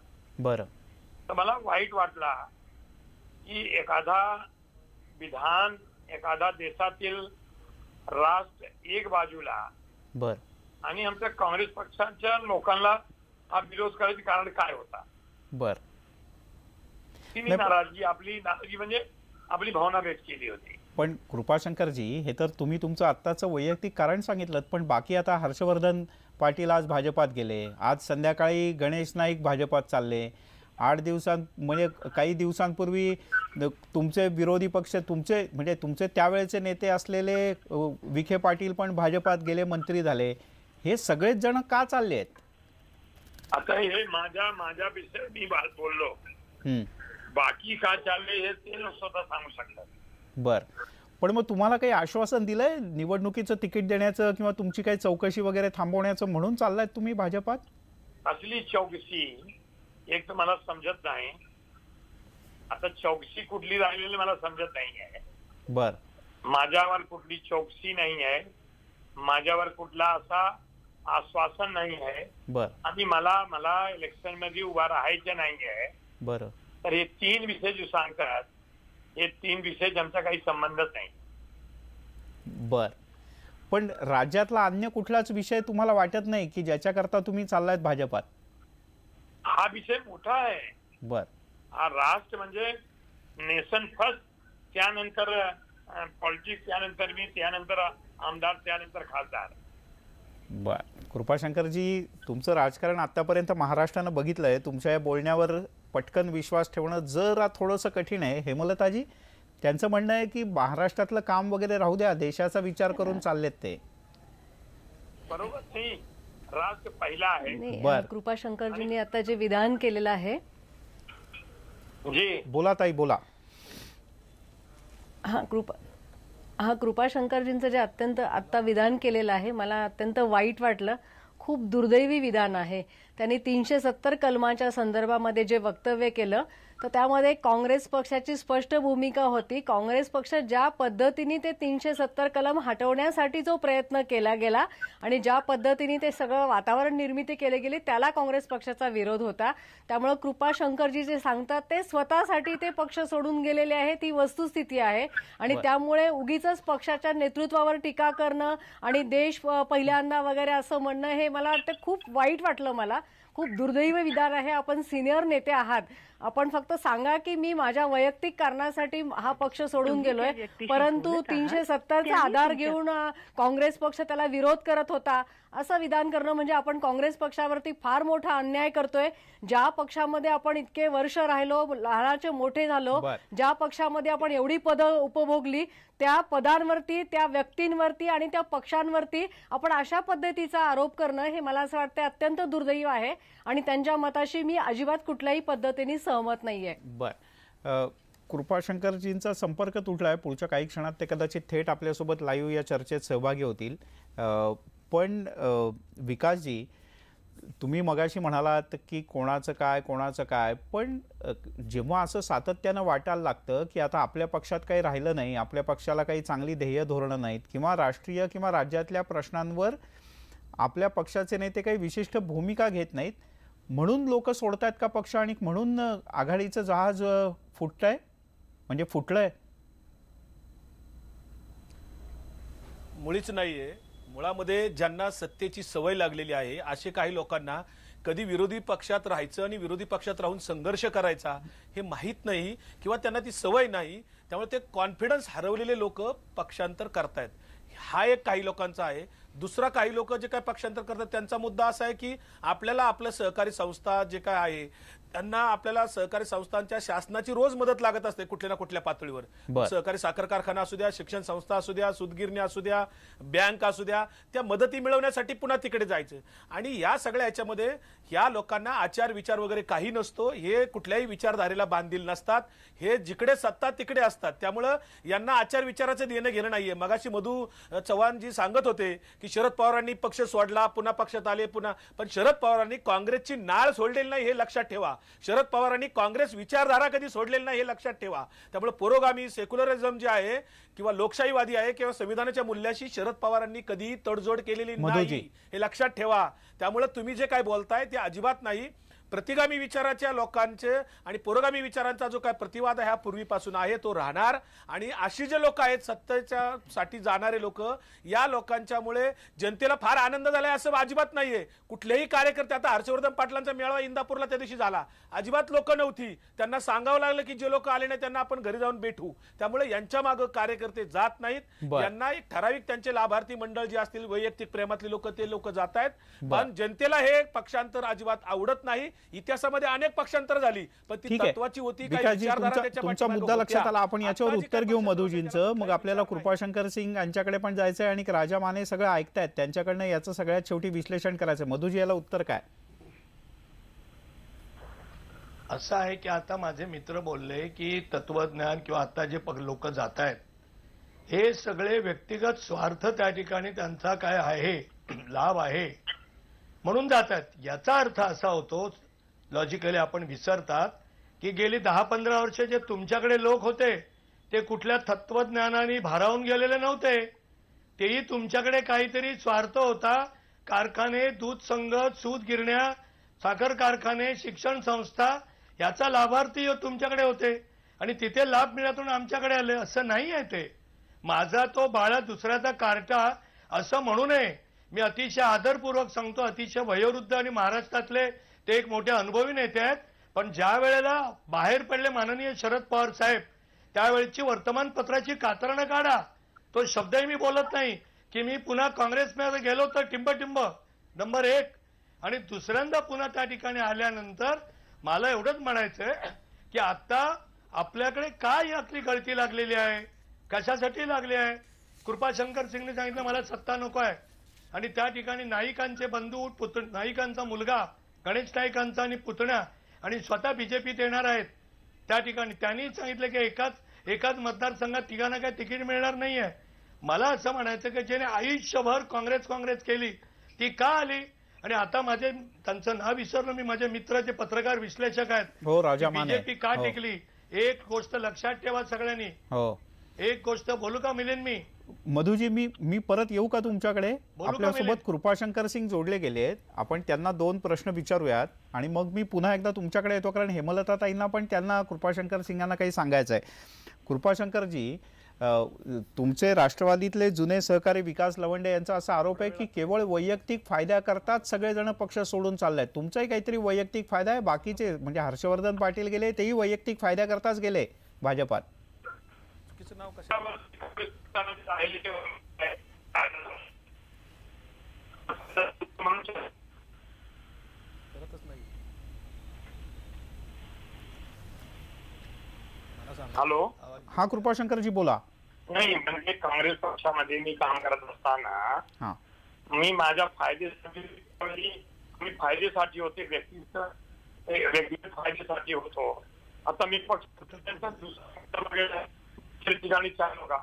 Speaker 6: तर मला वाईट वाटला की एखादा विधान एखादा देशातील राष्ट्र एक बाजूला बर आणि आमच्या काँग्रेस पक्षाच्या लोकांना हा विरोध करायचं कारण काय होता
Speaker 1: बर
Speaker 5: तिने
Speaker 6: नाराजगी आपली नाराजगी म्हणजे आपली भावना व्यक्त केली होती
Speaker 1: पण कृपाशंकरजी हे तर तुम्ही तुमचं आत्ताचं वैयक्तिक कारण सांगितलं पण बाकी आता हर्षवर्धन पाटील आज भाजपात गेले आज संध्याकाळी गणेश नाईक भाजपात चालले आठ दिवसां म्हणजे काही दिवसांपूर्वी तुमचे विरोधी पक्ष तुमचे म्हणजे तुमचे त्यावेळेचे नेते असलेले विखे पाटील पण भाजपात गेले मंत्री झाले हे सगळेच जण का चालले आहेत
Speaker 6: आता हे माझ्या माझ्या विषय मी बोललो बाकी का चालले हे ते स्वतः सांगू शकतात
Speaker 1: बर पण मग तुम्हाला काही आश्वासन दिलंय निवडणुकीचं तिकीट देण्याचं किंवा तुमची काही चौकशी वगैरे थांबवण्याचं म्हणून चाललाय तुम्ही भाजपात
Speaker 6: असली चौकशी एक तर मला समजत नाही आता चौकशी कुठली राहिलेली मला समजत नाही आहे बर माझ्यावर कुठली चौकशी नाही आहे माझ्यावर कुठला असा आश्वासन नाही आहे बर आणि मला मला इलेक्शन मध्ये उभा राहायचं नाही आहे बर तर हे तीन विषय जे सांगतात हे तीन विषय ज्यांचा काही संबंधच नाही
Speaker 1: बर पण राज्यातला अन्य कुठलाच विषय तुम्हाला वाटत नाही की ज्याच्याकरता तुम्ही चाललायत भाजपात
Speaker 6: हा विषय मोठा आहे बर हा राष्ट्र म्हणजे नेशन फर्स्ट त्यानंतर पॉलिटिक्स त्यानंतर मी त्यानंतर आमदार त्यानंतर खासदार
Speaker 1: बर कृपाशंकरजी तुमचं राजकारण आतापर्यंत महाराष्ट्रानं बघितलं आहे तुमच्या या बोलण्यावर पटकन विश्वास ठेवणं जरा थोडस कठीण आहे हेमलताजी त्यांचं म्हणणं आहे की महाराष्ट्रातलं काम वगैरे राहू द्या देशाचा विचार करून चाललेत ते
Speaker 2: बरोबर राष्ट्र पहिला आहे कृपाशंकरजींनी आता जे विधान केलेलं आहे
Speaker 1: जी बोला ताई बोला
Speaker 2: हा कृपा हा कृपाशंकरजींचं जे अत्यंत आत्ता विधान केलेलं आहे मला अत्यंत वाईट वाटलं खूप दुर्दैवी विधान आहे त्यांनी तीनशे सत्तर कलमाच्या संदर्भामध्ये जे वक्तव्य केलं तर त्यामध्ये काँग्रेस पक्षाची स्पष्ट भूमिका होती काँग्रेस पक्ष ज्या पद्धतीने ते तीनशे सत्तर कलम हटवण्यासाठी जो प्रयत्न केला गेला आणि ज्या पद्धतीने ते सगळं वातावरण निर्मिती केले गेली त्याला काँग्रेस पक्षाचा विरोध होता त्यामुळे कृपा शंकरजी जे सांगतात ते स्वतःसाठी ते पक्ष सोडून गेलेले आहे ती वस्तुस्थिती आहे आणि त्यामुळे उगीच पक्षाच्या नेतृत्वावर टीका करणं आणि देश पहिल्यांदा वगैरे असं म्हणणं हे मला वाटतं खूप वाईट वाटलं मला खूप दुर्दैव विधान आहे आपण सिनियर नेते आहात आपण फक्त सांगा की मी माझ्या वैयक्तिक कारणासाठी हा पक्ष सोडून गेलोय परंतु तीनशे सत्तरचा आधार घेऊन काँग्रेस पक्ष त्याला विरोध करत होता असं विधान करणं म्हणजे आपण काँग्रेस पक्षावरती फार मोठा अन्याय करतोय ज्या पक्षामध्ये आपण इतके वर्ष राहिलो लहानाचे मोठे झालो ज्या पक्षामध्ये आपण एवढी पदं उपभोगली त्या पदांवरती त्या व्यक्तींवरती आणि त्या पक्षांवरती आपण अशा पद्धतीचा आरोप करणं हे मला असं वाटतं अत्यंत दुर्दैव आहे आणि त्यांच्या मताशी मी अजिबात कुठल्याही पद्धतीने सहमत नाहीये
Speaker 1: बर कृपाशंकरजींचा संपर्क तुटला आहे पुढच्या काही क्षणात ते कदाचित थेट आपल्यासोबत लाईव्ह या चर्चेत सहभागी होतील पण विकासजी तुम्ही मगाशी म्हणालात की कोणाचं काय कोणाचं काय पण जेव्हा असं सातत्यानं वाटायला लागतं की आता आपल्या पक्षात काही राहिलं नाही आपल्या पक्षाला काही चांगली ध्येय धोरणं नाहीत किंवा राष्ट्रीय किंवा राज्यातल्या प्रश्नांवर आपल्या पक्षाचे नेते काही विशिष्ट भूमिका घेत नाहीत म्हणून लोक सोडतायत का पक्ष आणि म्हणून आघाडीचं जहाज फुटतंय म्हणजे फुटलंय
Speaker 5: मुळीच नाहीये मुळामध्ये ज्यांना सत्तेची सवय लागलेली आहे असे काही लोकांना कधी विरोधी पक्षात राहायचं आणि विरोधी पक्षात राहून संघर्ष करायचा हे माहीत नाही किंवा त्यांना ती सवय नाही त्यामुळे ते कॉन्फिडन्स हरवलेले लोक पक्षांतर करतायत हा एक काही लोकांचा आहे दुसरा काही लोक जे काय पक्षांतर करतात त्यांचा मुद्दा असा आहे की आपल्याला आपल्या सहकारी संस्था जे काय आहे त्यांना आपल्याला सहकारी संस्थांच्या शासनाची रोज मदत लागत असते कुठल्या ना कुठल्या पातळीवर सहकारी साखर कारखाना असू द्या शिक्षण संस्था असू द्या सुदगिरणी असू द्या बँक असू द्या त्या मदती मिळवण्यासाठी पुन्हा तिकडे जायचं आणि या सगळ्या ह्याच्यामध्ये या लोकांना आचार विचार वगैरे काही नसतो हे कुठल्याही विचारधारेला बांधील नसतात हे जिकडे सत्ता तिकडे असतात त्यामुळं यांना आचार विचाराचं देणं घेणं नाहीये मगाशी मधू चव्हाण जी सांगत होते की शरद पवारांनी पक्ष सोडला पुन्हा पक्षात आले पुन्हा पण शरद पवारांनी काँग्रेसची नाळ सोडलेली नाही हे लक्षात ठेवा शरद पवारांनी काँग्रेस विचारधारा कधी सोडलेली नाही हे लक्षात ठेवा त्यामुळे पुरोगामी सेक्युलरिझम जे आहे किंवा लोकशाहीवादी आहे किंवा संविधानाच्या मूल्याशी शरद पवारांनी कधीही तडजोड केलेली नाही हे लक्षात ठेवा त्यामुळे तुम्ही जे काय बोलताय ते अजिबात नाही प्रतिगामी विचाराच्या लोकांचे आणि पुरोगामी विचारांचा जो काय प्रतिवाद आहे हा पूर्वीपासून आहे तो राहणार आणि अशी जे लोक आहेत सत्तेच्या साठी जाणारे लोक या लोकांच्यामुळे जनतेला फार आनंद झालाय असं अजिबात नाहीये कुठलेही कार्यकर्ते आता हर्षवर्धन पाटलांचा मेळावा इंदापूरला त्या दिवशी झाला अजिबात लोक नव्हती त्यांना सांगावं लागलं की जे लोक आले नाही त्यांना आपण घरी जाऊन भेटू त्यामुळे यांच्या मागे कार्यकर्ते जात नाहीत यांना एक ठराविक त्यांचे लाभार्थी मंडळ जे असतील वैयक्तिक प्रेमातले लोक ते लोक जात आहेत पण जनतेला हे पक्षांतर अजिबात आवडत नाही इतिहासामध्ये अनेक पक्षांतर झाली पण ती तत्वाची होती तुमचा मुद्दा लक्षात आला
Speaker 1: आपण याच्यावर उत्तर घेऊ मधुजींचं मग आपल्याला कृपाशंकर सिंग यांच्याकडे पण जायचंय आणि राजा माने सगळं ऐकतायत त्यांच्याकडनं याचं सगळ्यात शेवटी विश्लेषण करायचं मधुजी याला उत्तर काय
Speaker 3: असं आहे की आता माझे मित्र बोलले की तत्वज्ञान किंवा आता जे लोक जात आहेत हे सगळे व्यक्तिगत स्वार्थ त्या ठिकाणी त्यांचा काय आहे लाभ आहे म्हणून आहेत याचा अर्थ असा होतो लॉजिकली आपण विसरतात की गेली दहा पंधरा वर्ष जे तुमच्याकडे लोक होते ते कुठल्या तत्वज्ञानाने भारावून गेलेले नव्हते तेही तुमच्याकडे काहीतरी स्वार्थ होता कारखाने दूध संघ सूत गिरण्या साखर कारखाने शिक्षण संस्था याचा लाभार्थी हो तुमच्याकडे होते आणि तिथे लाभ मिळतून आमच्याकडे आले असं नाही आहे ते माझा तो बाळा दुसऱ्याचा कार्टा असं म्हणू नये मी अतिशय आदरपूर्वक सांगतो अतिशय वयोवृद्ध आणि महाराष्ट्रातले ते एक मोठे अनुभवी नेते आहेत पण ज्या वेळेला बाहेर पडले माननीय शरद पवार साहेब त्यावेळेची वर्तमानपत्राची कातरणं काढा तो शब्दही मी बोलत नाही की मी पुन्हा काँग्रेसमध्ये गेलो तर टिंब टिंब नंबर एक आणि दुसऱ्यांदा पुन्हा त्या ठिकाणी आल्यानंतर मला एवढंच म्हणायचंय की आत्ता आपल्याकडे काय आपली गळती लागलेली आहे कशासाठी लागली आहे कृपाशंकर सिंगने सांगितलं मला सत्ता नको आहे आणि त्या ठिकाणी नाईकांचे बंधू पुत्र नाईकांचा मुलगा गणेश नाईकांचा आणि पुतण्या आणि स्वतः बीजेपीत येणार आहेत त्या ठिकाणी त्यांनी सांगितलं की एकाच एकाच मतदारसंघात तिघांना काही तिकीट मिळणार नाहीये मला असं म्हणायचं की ज्याने आयुष्यभर काँग्रेस काँग्रेस केली ती का आली आणि आता माझे त्यांचं नाव विसरलो मी माझे मित्राचे पत्रकार विश्लेषक आहेत हो, बीजेपी का हो. टिकली एक गोष्ट लक्षात ठेवा सगळ्यांनी हो. एक गोष्ट बोलू का मिलेन मी
Speaker 1: मधुजी मी मी परत येऊ का तुमच्याकडे आपल्यासोबत कृपाशंकर सिंग जोडले गेले आपण त्यांना दोन प्रश्न विचारूयात आणि मग मी पुन्हा एकदा तुमच्याकडे येतो कारण हेमलता ताईंना पण त्यांना कृपाशंकर सिंगांना काही सांगायचं आहे कृपाशंकरजी तुमचे राष्ट्रवादीतले जुने सहकारी विकास लवंडे यांचा असा आरोप आहे की केवळ वैयक्तिक फायद्याकरताच सगळेजण पक्ष सोडून चालले तुमचाही काहीतरी वैयक्तिक फायदा आहे बाकीचे म्हणजे हर्षवर्धन पाटील गेले तेही वैयक्तिक करताच गेले भाजपात
Speaker 6: नाव कसं हॅलो
Speaker 5: हा
Speaker 1: जी बोला
Speaker 6: नाही म्हणजे काँग्रेस पक्षामध्ये मी काम करत असताना मी माझ्या फायदेसाठी मी फायदेसाठी होते व्यक्तीच फायदेसाठी होतो आता मी पक्ष ठिकाणी चालू का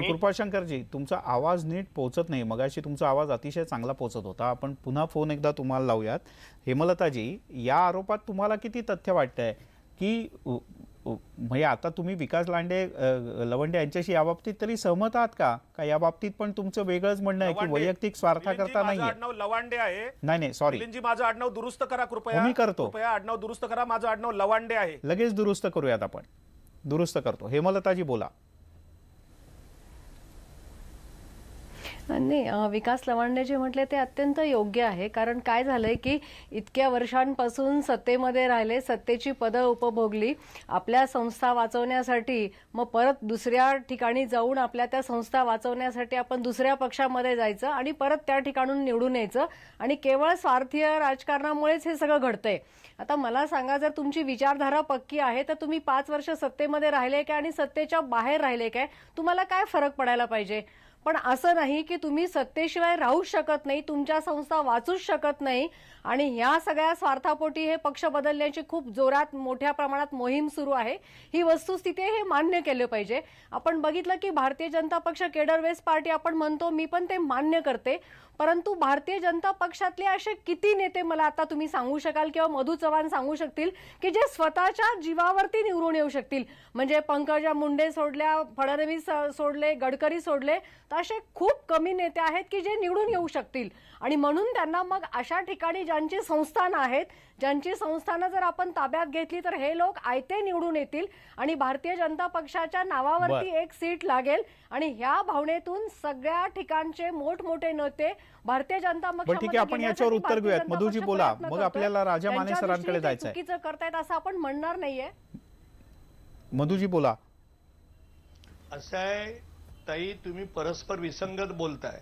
Speaker 1: कृपाशंकरजी तुमचा आवाज नीट पोहोचत नाही मगाशी तुमचा आवाज अतिशय चांगला पोहोचत होता आपण पुन्हा फोन एकदा तुम्हाला लावूयात हेमलताजी या आरोपात तुम्हाला किती तथ्य वाटतंय की म्हणजे आता तुम्ही विकास लांडे लवंडे यांच्याशी याबाबतीत तरी सहमत आहात का का बाबतीत पण तुमचं वेगळंच म्हणणं आहे की वैयक्तिक करता नाही आडनाव
Speaker 5: लवांडे आहे
Speaker 1: नाही नाही सॉरी
Speaker 5: माझं आडनाव दुरुस्त करा कृपया हो, मी करतो आडनाव दुरुस्त करा माझं आडनाव लवांडे आहे
Speaker 1: लगेच दुरुस्त करूयात आपण दुरुस्त करतो हेमलताजी बोला
Speaker 2: नाही विकास लवांडे जे म्हटले ते अत्यंत योग्य आहे कारण काय झालंय की इतक्या वर्षांपासून सत्तेमध्ये राहिले सत्तेची पदं उपभोगली आपल्या संस्था वाचवण्यासाठी मग परत दुसऱ्या ठिकाणी जाऊन आपल्या त्या संस्था वाचवण्यासाठी आपण दुसऱ्या पक्षामध्ये जायचं आणि परत त्या ठिकाणून निवडून यायचं आणि केवळ स्वार्थीय राजकारणामुळेच हे सगळं घडतंय आता मला सांगा जर तुमची विचारधारा पक्की आहे तर तुम्ही पाच वर्ष सत्तेमध्ये राहिले काय आणि सत्तेच्या बाहेर राहिले काय तुम्हाला काय फरक पडायला पाहिजे पण असं नाही की तुम्ही सत्तेशिवाय राहूच शकत नाही तुमच्या संस्था वाचूच शकत नाही आणि ह्या सगळ्या स्वार्थापोटी हे पक्ष बदलण्याची खूप जोरात मोठ्या प्रमाणात मोहीम सुरू आहे ही वस्तुस्थिती हे मान्य केलं पाहिजे आपण बघितलं की भारतीय जनता पक्ष केडरवेस पार्टी आपण म्हणतो मी पण ते मान्य करते परंतु भारतीय जनता पक्षातले असे किती नेते मला आता तुम्ही सांगू शकाल किंवा मधु चव्हाण सांगू शकतील की जे स्वतःच्या जीवावरती निवडून येऊ शकतील म्हणजे पंकजा मुंडे सोडल्या फडणवीस सोडले गडकरी सोडले तर असे खूप कमी नेते आहेत की जे निवडून येऊ शकतील आणि म्हणून त्यांना मग अशा ठिकाणी ज्यांचे संस्थान आहेत ज्यांची संस्थानं जर आपण ताब्यात घेतली तर हे लोक आयते निवडून येतील आणि भारतीय जनता पक्षाच्या नावावरती एक सीट लागेल आणि ह्या भावनेतून सगळ्या ठिकाणचे मोठमोठे नेते भारतीय जनता आहे आपण याच्यावर उत्तर घेऊयात मधुजी बोला मग आपल्याला राजा माने सरांकडे जायचं चुकीचं करतायत असं आपण म्हणणार नाहीये
Speaker 1: मधुजी बोला
Speaker 3: असं आहे ताई तुम्ही परस्पर विसंगत बोलताय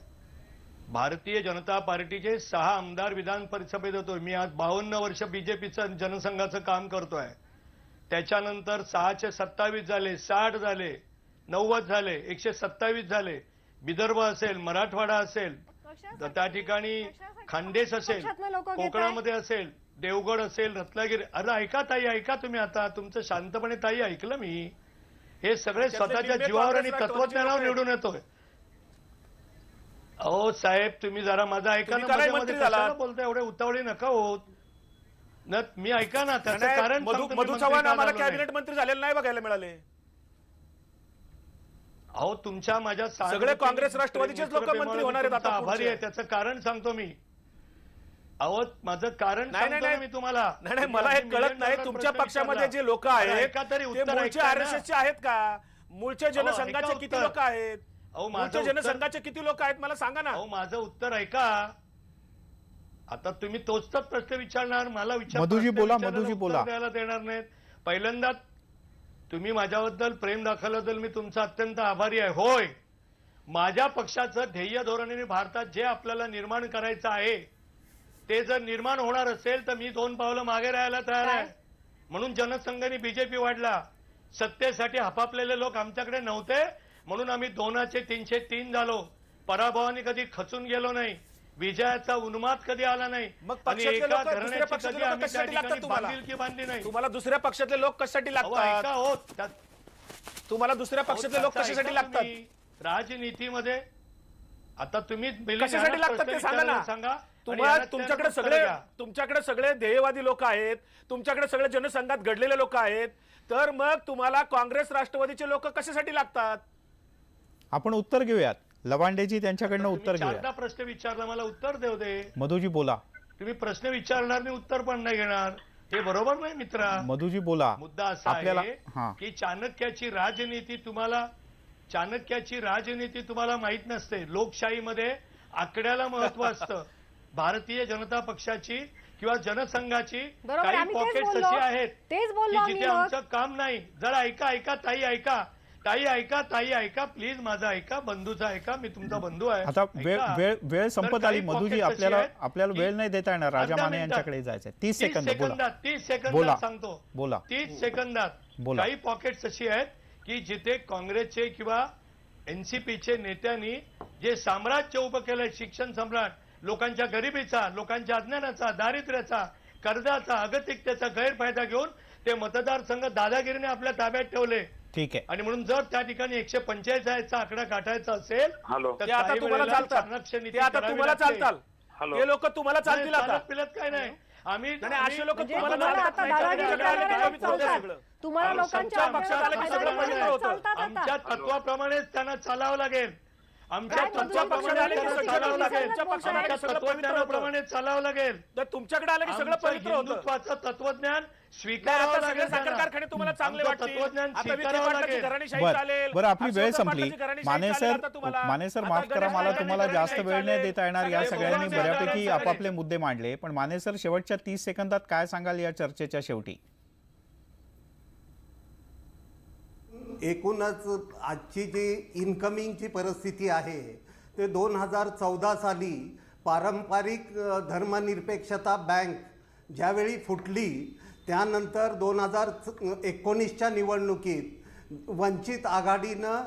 Speaker 3: भारतीय जनता पार्टीचे सहा आमदार विधान परिषदेत होतो मी आज बावन्न वर्ष बीजेपीचं जनसंघाचं काम करतोय त्याच्यानंतर सहाशे सत्तावीस झाले साठ झाले नव्वद झाले एकशे सत्तावीस झाले विदर्भ असेल मराठवाडा असेल त्या ठिकाणी खानदेश असेल कोकणामध्ये असेल देवगड असेल रत्नागिरी अरे ऐका ताई ऐका तुम्ही आता तुमचं शांतपणे ताई ऐकलं मी हे सगळे स्वतःच्या जीवावर आणि तत्वज्ञानावर निवडून येतोय अहो साहेब तुम्ही जरा माझा ऐका मंत्री झाला? ना बोलता एवढे उतावळी नका होत न मी ऐका ना त्याचं कारण मधु चव्हाण आम्हाला कॅबिनेट
Speaker 5: मंत्री झालेले नाही बघायला मिळाले
Speaker 3: अहो तुमच्या माझ्या सगळे काँग्रेस राष्ट्रवादीचेच लोक मंत्री होणार आहेत आता आभारी आहे त्याचं कारण सांगतो मी अहो माझं कारण नाही, नाही, मी तुम्हाला नाही नाही मला हे कळत नाही तुमच्या पक्षामध्ये जे लोक आहेत का तरी ते उत्तर आरएसएसचे
Speaker 5: आहेत का मूळचे जनसंघाचे किती लोक आहेत
Speaker 3: अहो जनसंघाचे
Speaker 5: किती लोक आहेत मला सांगा
Speaker 3: ना माझं उत्तर आहे का आता तुम्ही तोच तर प्रश्न विचारणार मला
Speaker 1: विचार मधुजी बोला मधुजी बोला द्यायला
Speaker 3: देणार नाहीत पहिल्यांदा तुम्ही माझ्याबद्दल प्रेम दाखवल्याबद्दल मी तुमचा अत्यंत आभारी आहे होय माझ्या पक्षाचं ध्येय धोरणाने भारतात जे आपल्याला निर्माण करायचं आहे ते जर निर्माण होणार असेल तर मी दोन पावलं मागे राहायला तयार आहे म्हणून जनसंघाने बीजेपी वाढला सत्तेसाठी हपापलेले लोक आमच्याकडे नव्हते म्हणून आम्ही दोनाचे तीनशे तीन झालो पराभवाने कधी खचून गेलो नाही विजयाचा उन्माद कधी आला नाही मग दुसऱ्या
Speaker 5: तुम्हाला दुसऱ्या पक्षातले लोक हो, कशासाठी लागतात तुम्हाला दुसऱ्या पक्षातले लोक कशासाठी लागतात राजनीतीमध्ये आता तुम्ही कशासाठी लागतात ते सांगा ना सांगा तुम्हाला तुमच्याकडे सगळे तुमच्याकडे सगळे ध्येयवादी लोक आहेत तुमच्याकडे सगळे जनसंघात घडलेले लोक आहेत तर मग तुम्हाला काँग्रेस राष्ट्रवादीचे लोक कशासाठी लागतात
Speaker 1: आपण उत्तर घेऊयात लवांडेजी त्यांच्याकडनं उत्तर घेऊया
Speaker 3: प्रश्न विचारला मला उत्तर देऊ दे मधुजी बोला तुम्ही प्रश्न विचारणार मी उत्तर पण नाही घेणार हे बरोबर नाही मित्रा
Speaker 1: मधुजी बोला मुद्दा असा आहे
Speaker 3: की चाणक्याची राजनीती तुम्हाला चाणक्याची राजनीती तुम्हाला माहित नसते लोकशाहीमध्ये आकड्याला महत्व असतं भारतीय जनता पक्षाची किंवा जनसंघाची काही पॉकेट्स अशी आहेत जिथे आमचं काम नाही जरा ऐका ऐका ताई ऐका ताई ऐका ताई ऐका प्लीज माझा ऐका बंधूचा ऐका मी तुमचा बंधू आहे आता वेळ वेळ संपत आली मधुजी आपल्याला
Speaker 1: आपल्याला वेळ नाही देता येणार राजा माने यांच्याकडे जायचंय तीस सेकंद सेकंदात तीस सेकंदात सांगतो बोला
Speaker 3: तीस सेकंदात काही पॉकेट्स अशी आहेत की जिथे काँग्रेसचे किंवा एनसीपीचे नेत्यांनी जे साम्राज्य उभं केलंय शिक्षण सम्राट लोकांच्या गरिबीचा लोकांच्या अज्ञानाचा दारिद्र्याचा कर्जाचा अगतिकतेचा गैरफायदा घेऊन ते मतदारसंघ दादागिरीने आपल्या ताब्यात ठेवले ठीक आहे आणि म्हणून जर त्या ठिकाणी एकशे पंचेचाळीसचा आकडा काढायचा असेल तर आता तुम्हाला चालतात आता तुम्हाला चालताल हे लोक तुम्हाला चालतील आता काय नाही आम्ही असे लोक तुम्हाला लोकांच्या आमच्या तत्वाप्रमाणेच म्हणजे त्यांना चालावं लागेल आमच्या तुमच्याकडे आलं की सगळं तत्वज्ञान
Speaker 1: बर आपली वेळ संपली माने सर माने सर माफ करा मला तुम्हाला जास्त वेळ नाही देता येणार या सगळ्यांनी बऱ्यापैकी आपापले मुद्दे मांडले पण माने सर शेवटच्या तीस सेकंदात काय
Speaker 4: सांगाल या चर्चेच्या शेवटी एकूणच आजची जी इन्कमिंगची परिस्थिती आहे ते दोन हजार चौदा साली पारंपरिक धर्मनिरपेक्षता बँक ज्यावेळी फुटली त्यानंतर दोन हजार एकोणीसच्या निवडणुकीत वंचित आघाडीनं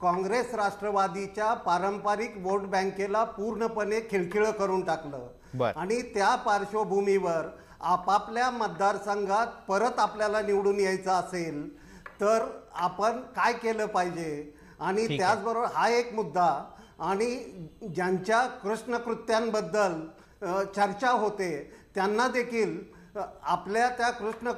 Speaker 4: काँग्रेस राष्ट्रवादीच्या पारंपरिक वोट बँकेला पूर्णपणे खिळखिळं करून टाकलं आणि त्या पार्श्वभूमीवर आपापल्या मतदारसंघात परत आपल्याला निवडून यायचं असेल तर आपण काय केलं पाहिजे आणि त्याचबरोबर हा एक मुद्दा आणि ज्यांच्या कृष्णकृत्यांबद्दल चर्चा होते त्यांना देखील आपल्या त्या कृष्ण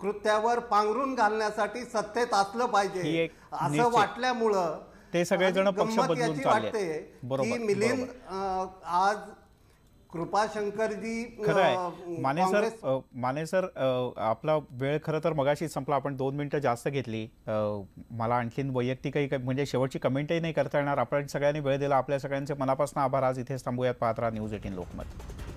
Speaker 4: कृत्यावर पांघरून घालण्यासाठी सत्तेत असलं पाहिजे असं वाटल्यामुळं ते सगळेजण पक्ष याची वाटते की मिलिंद आज कृपाशंकरजी खरं माने सर
Speaker 1: माने सर आपला वेळ खरं तर मगाशी संपला आपण दोन मिनिटं जास्त घेतली मला आणखीन वैयक्तिकही म्हणजे शेवटची कमेंटही नाही करता येणार आपण सगळ्यांनी वेळ दिला आपल्या सगळ्यांचे मनापासून आभार आज इथेच थांबूयात पात्रा न्यूज एटीन लोकमत